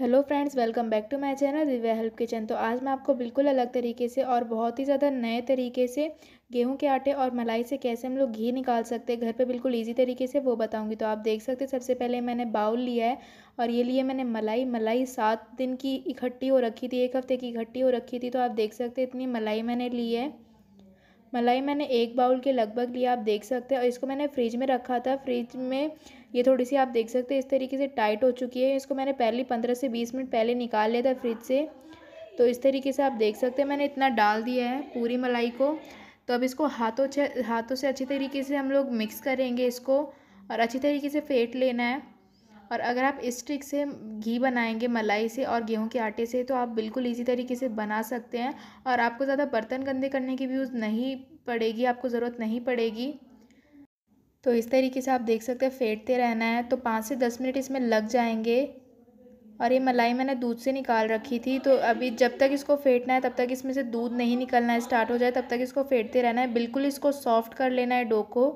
hello friends welcome back to my channel Divya help kitchen तो आज मैं आपको बिल्कुल अलग तरीके से और बहुत ही ज़्यादा नए तरीके से गेहूं के आटे और मलाई से कैसे हम लोग घी निकाल सकते हैं घर पे बिल्कुल इजी तरीके से वो बताऊंगी तो आप देख सकते हैं सबसे पहले मैंने बाउल लिया है और ये लिए मैंने मलाई मलाई सात दिन की इकट्ठी हो रखी थी एक हफ्ते की इकट्ठी हो रखी थी तो आप देख सकते इतनी मलाई मैंने ली है मलाई मैंने एक बाउल के लगभग लिया आप देख सकते हैं और इसको मैंने फ्रिज में रखा था फ्रिज में ये थोड़ी सी आप देख सकते हैं इस तरीके से टाइट हो चुकी है इसको मैंने पहले पंद्रह से बीस मिनट पहले निकाल लिया था फ्रिज से तो इस तरीके से आप देख सकते हैं मैंने इतना डाल दिया है पूरी मलाई को तो अब इसको हाथों हाथों से अच्छी तरीके से हम लोग मिक्स करेंगे इसको और अच्छी तरीके से फेंट लेना है और अगर आप इस ट्रिक से घी बनाएंगे मलाई से और गेहूं के आटे से तो आप बिल्कुल इजी तरीके से बना सकते हैं और आपको ज़्यादा बर्तन गंदे करने की भी यूज़ नहीं पड़ेगी आपको ज़रूरत नहीं पड़ेगी तो इस तरीके से आप देख सकते हैं फेंटते रहना है तो पाँच से दस मिनट इसमें लग जाएंगे और ये मलाई मैंने दूध से निकाल रखी थी तो अभी जब तक इसको फेंटना है तब तक इसमें से दूध नहीं निकलना है स्टार्ट हो जाए तब तक इसको फेंटते रहना है बिल्कुल इसको सॉफ्ट कर लेना है डो को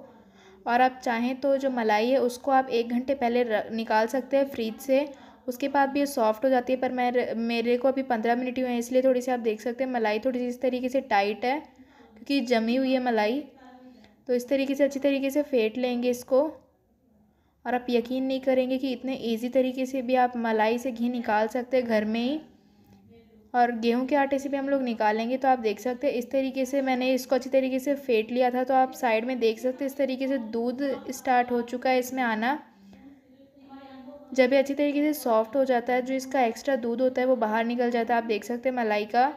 और आप चाहें तो जो मलाई है उसको आप एक घंटे पहले निकाल सकते हैं फ्रिज से उसके बाद भी ये सॉफ्ट हो जाती है पर मैं मेरे को अभी पंद्रह मिनट ही हुए हैं इसलिए थोड़ी सी आप देख सकते हैं मलाई थोड़ी सी इस तरीके से टाइट है क्योंकि जमी हुई है मलाई तो इस तरीके से अच्छी तरीके से फेंट लेंगे इसको और आप यकीन नहीं करेंगे कि इतने इजी तरीके से भी आप मलाई से घी निकाल सकते हैं घर में ही और गेहूं के आटे से भी हम लोग निकालेंगे तो आप देख सकते हैं इस तरीके से मैंने इसको अच्छी तरीके से फेंट लिया था तो आप साइड में देख सकते इस तरीके से दूध स्टार्ट हो चुका है इसमें आना जब ये अच्छी तरीके से सॉफ्ट हो जाता है जो इसका एक्स्ट्रा दूध होता है वो बाहर निकल जाता है आप देख सकते हैं मलाई का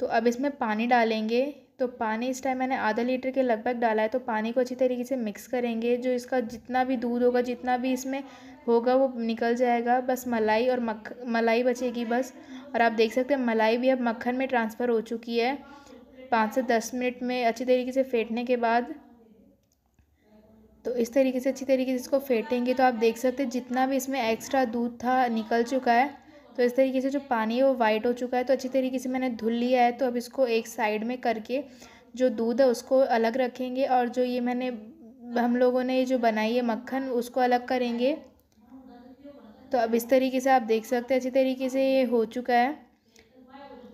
तो अब इसमें पानी डालेंगे तो पानी इस टाइम मैंने आधा लीटर के लगभग डाला है तो पानी को अच्छी तरीके से मिक्स करेंगे जो इसका जितना भी दूध होगा जितना भी इसमें होगा वो निकल जाएगा बस मलाई और मक्ख मलाई बचेगी बस और आप देख सकते हैं मलाई भी अब मक्खन में ट्रांसफ़र हो चुकी है पाँच से दस मिनट में अच्छी तरीके से फेंटने के बाद तो इस तरीके से अच्छी तरीके से इसको फेंटेंगे तो आप देख सकते हैं जितना भी इसमें एक्स्ट्रा दूध था निकल चुका है तो इस तरीके से जो पानी है वो वाइट हो चुका है तो अच्छी तरीके से मैंने धुल लिया है तो अब इसको एक साइड में करके जो दूध है उसको अलग रखेंगे और जो ये मैंने हम लोगों ने ये जो बनाई है मक्खन उसको अलग करेंगे तो अब इस तरीके से आप देख सकते हैं अच्छी तरीके से ये हो चुका है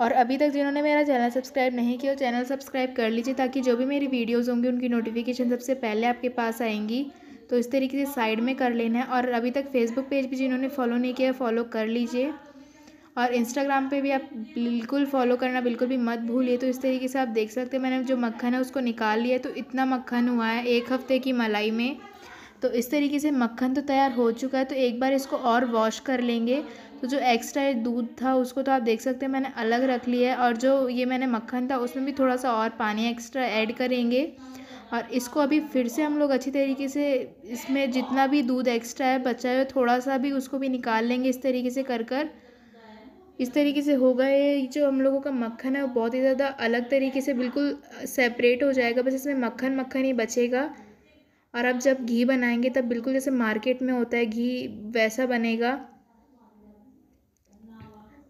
और अभी तक जिन्होंने मेरा चैनल सब्सक्राइब नहीं किया चैनल सब्सक्राइब कर लीजिए ताकि जो भी मेरी वीडियोज़ होंगी उनकी नोटिफिकेशन सबसे पहले आपके पास आएंगी तो इस तरीके से साइड में कर लेना है और अभी तक फेसबुक पेज भी जिन्होंने फॉलो नहीं किया फॉलो कर लीजिए और इंस्टाग्राम पे भी आप बिल्कुल फॉलो करना बिल्कुल भी मत भूलिए तो इस तरीके से आप देख सकते हैं मैंने जो मक्खन है उसको निकाल लिया तो इतना मक्खन हुआ है एक हफ्ते की मलाई में तो इस तरीके से मक्खन तो तैयार हो चुका है तो एक बार इसको और वॉश कर लेंगे तो जो एक्स्ट्रा दूध था उसको तो आप देख सकते हैं मैंने अलग रख लिया है और जो ये मैंने मक्खन था उसमें भी थोड़ा सा और पानी एक्स्ट्रा ऐड करेंगे और इसको अभी फिर से हम लोग अच्छी तरीके से इसमें जितना भी दूध एक्स्ट्रा है बचा है थोड़ा सा भी उसको भी निकाल लेंगे इस तरीके से कर कर इस तरीके से होगा ये जो हम लोगों का मक्खन है वो बहुत ही ज़्यादा अलग तरीके से बिल्कुल सेपरेट हो जाएगा बस इसमें मक्खन मक्खन ही बचेगा और अब जब घी बनाएंगे तब बिल्कुल जैसे मार्केट में होता है घी वैसा बनेगा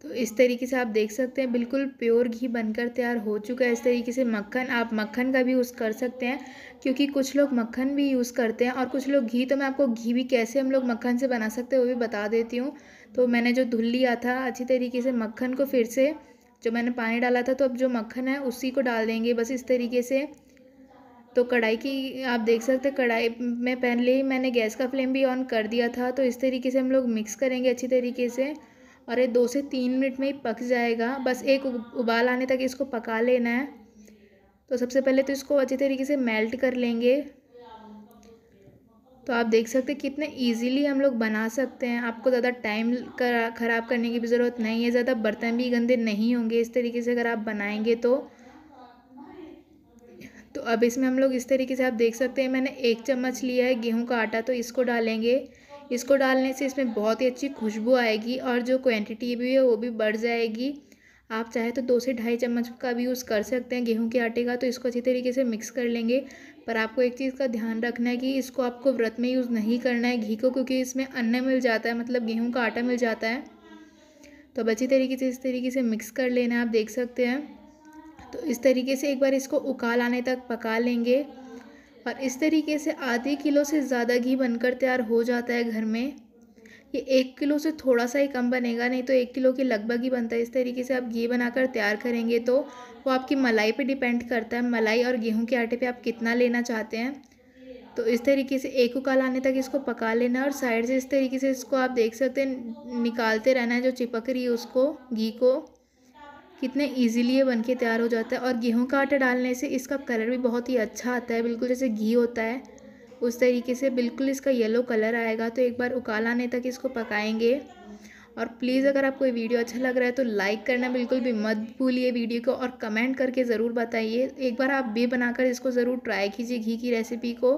तो इस तरीके से आप देख सकते हैं बिल्कुल प्योर घी बनकर तैयार हो चुका है इस तरीके से मक्खन आप मक्खन का भी यूज़ कर सकते हैं क्योंकि कुछ लोग मक्खन भी यूज़ करते हैं और कुछ लोग घी तो मैं आपको घी भी कैसे हम लोग मक्खन से बना सकते हैं वो भी बता देती हूँ तो मैंने जो धुल लिया था अच्छी तरीके से मक्खन को फिर से जो मैंने पानी डाला था तो अब जो मक्खन है उसी को डाल देंगे बस इस तरीके से तो कढ़ाई की आप देख सकते हैं कढ़ाई में पहले ही मैंने गैस का फ्लेम भी ऑन कर दिया था तो इस तरीके से हम लोग मिक्स करेंगे अच्छी तरीके से और ये दो से तीन मिनट में ही पक जाएगा बस एक उबाल आने तक इसको पका लेना है तो सबसे पहले तो इसको अच्छी तरीके से मेल्ट कर लेंगे तो आप देख सकते हैं कितने इजीली हम लोग बना सकते हैं आपको ज़्यादा टाइम ख़राब करने की भी ज़रूरत नहीं है ज़्यादा बर्तन भी गंदे नहीं होंगे इस तरीके से अगर आप बनाएंगे तो तो अब इसमें हम लोग इस तरीके से आप देख सकते हैं मैंने एक चम्मच लिया है गेहूं का आटा तो इसको डालेंगे इसको डालने से इसमें बहुत ही अच्छी खुशबू आएगी और जो क्वांटिटी भी है वो भी बढ़ जाएगी आप चाहे तो दो से ढाई चम्मच का भी यूज़ कर सकते हैं गेहूं के आटे का तो इसको अच्छी तरीके से मिक्स कर लेंगे पर आपको एक चीज़ का ध्यान रखना है कि इसको आपको व्रत में यूज़ नहीं करना है घी को क्योंकि इसमें अन्न मिल जाता है मतलब गेहूँ का आटा मिल जाता है तो अब अच्छी तरीके से इस तरीके से मिक्स कर लेना आप देख सकते हैं तो इस तरीके से एक बार इसको उकाल आने तक पका लेंगे और इस तरीके से आधे किलो से ज़्यादा घी बनकर तैयार हो जाता है घर में ये एक किलो से थोड़ा सा ही कम बनेगा नहीं तो एक किलो के लगभग ही बनता है इस तरीके से आप घी बनाकर तैयार करेंगे तो वो आपकी मलाई पे डिपेंड करता है मलाई और गेहूं के आटे पे आप कितना लेना चाहते हैं तो इस तरीके से एक उकाल आने तक इसको पका लेना और साइड से इस तरीके से इसको आप देख सकते हैं निकालते रहना है जो चिपक रही है उसको घी को कितने ईजिली ये बन के तैयार हो जाता है और गेहूँ का आटा डालने से इसका कलर भी बहुत ही अच्छा आता है बिल्कुल जैसे घी होता है उस तरीके से बिल्कुल इसका येलो कलर आएगा तो एक बार उकाल आने तक इसको पकाएंगे और प्लीज़ अगर आपको ये वीडियो अच्छा लग रहा है तो लाइक करना बिल्कुल भी मत भूलिए वीडियो को और कमेंट करके ज़रूर बताइए एक बार आप भी बनाकर इसको ज़रूर ट्राई कीजिए घी की रेसिपी को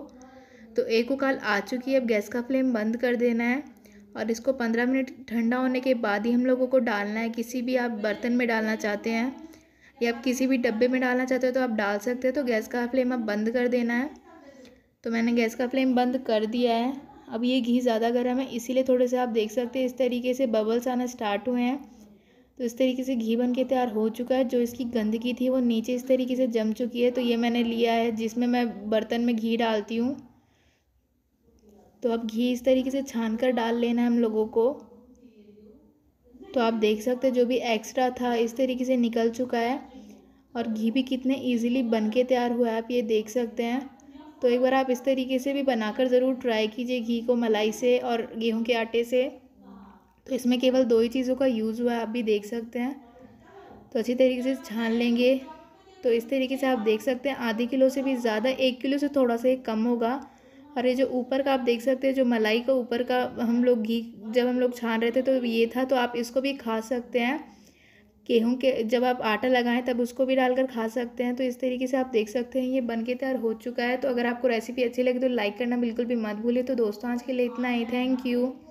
तो एक उकाल आ चुकी है अब गैस का फ्लेम बंद कर देना है और इसको पंद्रह मिनट ठंडा होने के बाद ही हम लोगों को डालना है किसी भी आप बर्तन में डालना चाहते हैं या आप किसी भी डब्बे में डालना चाहते हो तो आप डाल सकते हो तो गैस का फ्लेम आप बंद कर देना है तो मैंने गैस का फ्लेम बंद कर दिया है अब ये घी ज़्यादा गर्म है इसीलिए थोड़े से आप देख सकते हैं इस तरीके से बबल्स आना स्टार्ट हुए हैं तो इस तरीके से घी बन के तैयार हो चुका है जो इसकी गंदगी थी वो नीचे इस तरीके से जम चुकी है तो ये मैंने लिया है जिसमें मैं बर्तन में घी डालती हूँ तो अब घी इस तरीके से छान कर डाल लेना है हम लोगों को तो आप देख सकते जो भी एक्स्ट्रा था इस तरीके से निकल चुका है और घी भी कितने इजीली बन के तैयार हुआ है आप ये देख सकते हैं तो एक बार आप इस तरीके से भी बनाकर ज़रूर ट्राई कीजिए घी को मलाई से और गेहूं के आटे से तो इसमें केवल दो ही चीज़ों का यूज़ हुआ है आप भी देख सकते हैं तो अच्छी तरीके से छान लेंगे तो इस तरीके से आप देख सकते हैं आधे किलो से भी ज़्यादा एक किलो से थोड़ा सा कम होगा और ये जो ऊपर का आप देख सकते हैं जो मलाई का ऊपर का हम लोग घी जब हम लोग छान रहे थे तो ये था तो आप इसको भी खा सकते हैं गेहूँ के जब आप आटा लगाएं तब उसको भी डालकर खा सकते हैं तो इस तरीके से आप देख सकते हैं ये बन के तैयार हो चुका है तो अगर आपको रेसिपी अच्छी लगी तो लाइक करना बिल्कुल भी मत भूलिए तो दोस्तों आज के लिए इतना ही थैंक यू